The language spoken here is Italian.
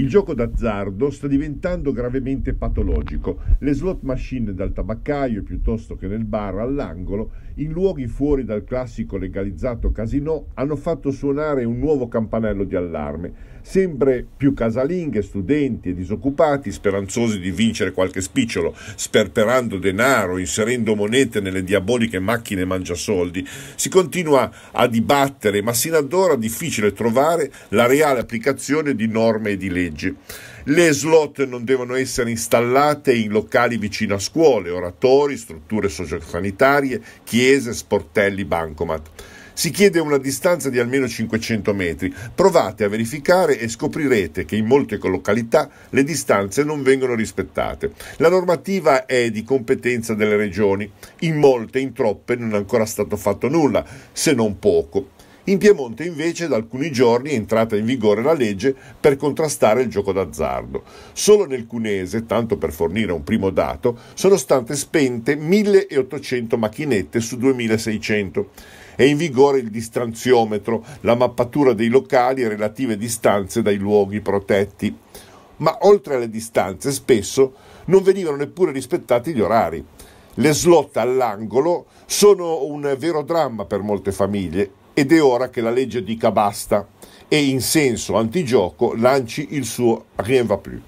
Il gioco d'azzardo sta diventando gravemente patologico. Le slot machine dal tabaccaio piuttosto che nel bar all'angolo, in luoghi fuori dal classico legalizzato casino, hanno fatto suonare un nuovo campanello di allarme. Sempre più casalinghe, studenti e disoccupati, speranzosi di vincere qualche spicciolo, sperperando denaro, inserendo monete nelle diaboliche macchine mangiasoldi, si continua a dibattere, ma sino ad ora è difficile trovare la reale applicazione di norme e di leggi parcheggi. Le slot non devono essere installate in locali vicino a scuole, oratori, strutture sociosanitarie, chiese, sportelli, bancomat. Si chiede una distanza di almeno 500 metri. Provate a verificare e scoprirete che in molte località le distanze non vengono rispettate. La normativa è di competenza delle regioni. In molte, in troppe, non è ancora stato fatto nulla, se non poco. In Piemonte invece da alcuni giorni è entrata in vigore la legge per contrastare il gioco d'azzardo. Solo nel Cunese, tanto per fornire un primo dato, sono state spente 1800 macchinette su 2600. È in vigore il distanziometro, la mappatura dei locali e relative distanze dai luoghi protetti. Ma oltre alle distanze spesso non venivano neppure rispettati gli orari. Le slot all'angolo sono un vero dramma per molte famiglie ed è ora che la legge dica basta e in senso antigioco lanci il suo rien va plus.